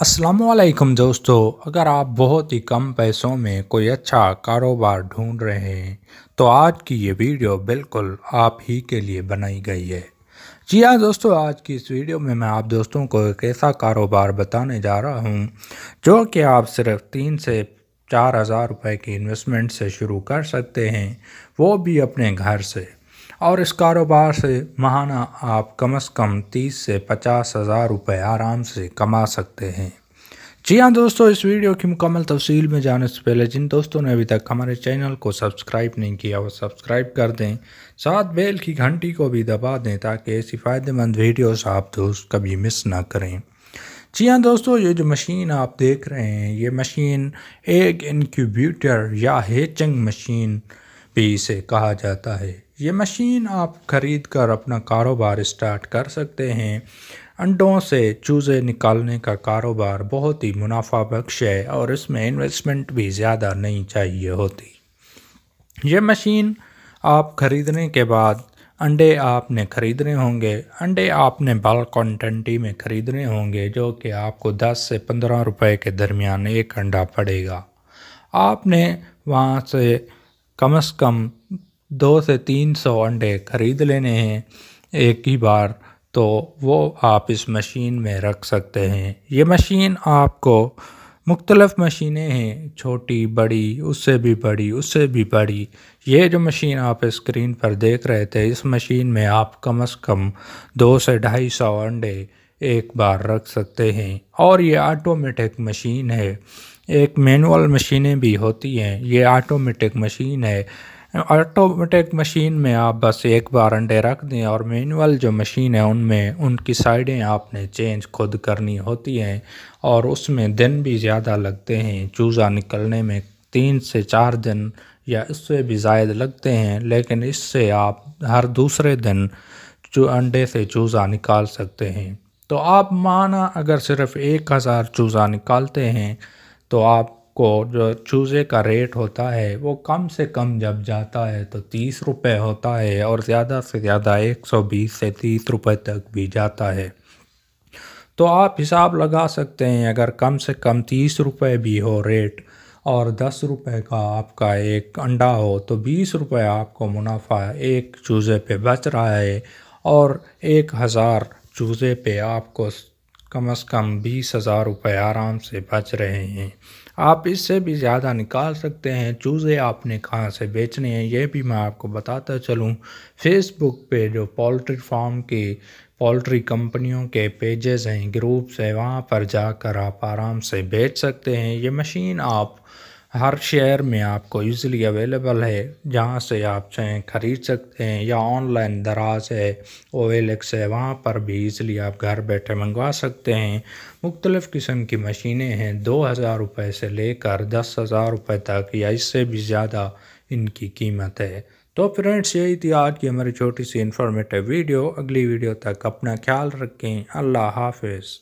असलकम दोस्तों अगर आप बहुत ही कम पैसों में कोई अच्छा कारोबार ढूंढ रहे हैं तो आज की ये वीडियो बिल्कुल आप ही के लिए बनाई गई है जी हाँ दोस्तों आज की इस वीडियो में मैं आप दोस्तों को एक ऐसा कारोबार बताने जा रहा हूँ जो कि आप सिर्फ तीन से चार हज़ार रुपये की इन्वेस्टमेंट से शुरू कर सकते हैं वो भी अपने घर से और इस कारोबार से महाना आप कम से कम तीस से पचास हज़ार रुपये आराम से कमा सकते हैं जी हाँ दोस्तों इस वीडियो की मुकम्मल तफसील में जाने से पहले जिन दोस्तों ने अभी तक हमारे चैनल को सब्सक्राइब नहीं किया वो सब्सक्राइब कर दें साथ बेल की घंटी को भी दबा दें ताकि ऐसी फ़ायदेमंद वीडियोस आप दोस्त कभी मिस ना करें जी हाँ दोस्तों ये जो मशीन आप देख रहे हैं ये मशीन एक इनक्यूब्यूटर या हेचिंग मशीन भी इसे कहा जाता है ये मशीन आप खरीद कर अपना कारोबार स्टार्ट कर सकते हैं अंडों से चूज़े निकालने का कारोबार बहुत ही मुनाफा बख्श है और इसमें इन्वेस्टमेंट भी ज़्यादा नहीं चाहिए होती ये मशीन आप खरीदने के बाद अंडे आपने ख़रीदने होंगे अंडे आपने बल क्वान्टंटी में ख़रीदने होंगे जो कि आपको 10 से 15 रुपए के दरमियान एक अंडा पड़ेगा आपने वहाँ से कम से कम दो से तीन सौ अंडे ख़रीद लेने हैं एक ही बार तो वो आप इस मशीन में रख सकते हैं ये मशीन आपको मुख्तलफ़ मशीनें हैं छोटी बड़ी उससे भी बड़ी उससे भी बड़ी ये जो मशीन आप स्क्रीन पर देख रहे थे इस मशीन में आप कम से कम दो से ढाई सौ अंडे एक बार रख सकते हैं और ये ऑटोमेटिक मशीन है एक मैनुअल मशीनें भी होती हैं ये ऑटोमेटिक मशीन है ऑटोमेटिक मशीन में आप बस एक बार अंडे रख दें और मैनुअल जो मशीन है उनमें उनकी साइडें आपने चेंज खुद करनी होती हैं और उसमें दिन भी ज़्यादा लगते हैं चूज़ा निकलने में तीन से चार दिन या इससे भी जायद लगते हैं लेकिन इससे आप हर दूसरे दिन जो अंडे से चूज़ा निकाल सकते हैं तो आप माना अगर सिर्फ़ एक हज़ार चूज़ा निकालते हैं तो आपको जो चूज़े का रेट होता है वो कम से कम जब जाता है तो तीस रुपये होता है और ज़्यादा से ज़्यादा एक सौ बीस से तीस रुपये तक भी जाता है तो आप हिसाब लगा सकते हैं अगर कम से कम तीस रुपये भी हो रेट और दस रुपये का आपका एक अंडा हो तो बीस रुपये आपको मुनाफा एक चूज़े पे बच रहा है और एक हज़ार चूज़े पे आपको कम से कम बीस हज़ार रुपये आराम से बच रहे हैं आप इससे भी ज़्यादा निकाल सकते हैं चूज़े आपने कहाँ से बेचने हैं यह भी मैं आपको बताता चलूँ फेसबुक पे जो पोल्ट्री फार्म के पोल्ट्री कंपनियों के पेजेस हैं ग्रुप्स हैं वहाँ पर जाकर आप आराम से बेच सकते हैं ये मशीन आप हर शहर में आपको ईज़िली अवेलेबल है जहाँ से आप चाहें ख़रीद सकते हैं या ऑनलाइन दराज है ओ एल एक्स है वहाँ पर भी ईज़िली आप घर बैठे मंगवा सकते हैं मुख्तलिफ़ किस्म की मशीनें हैं दो हज़ार रुपये से लेकर दस हज़ार रुपये तक या इससे भी ज़्यादा इनकी कीमत है तो फ्रेंड्स यही थी आज की हमारी छोटी सी इन्फॉर्मेटिव वीडियो अगली वीडियो तक अपना ख्याल रखें अल्लाह हाफिज़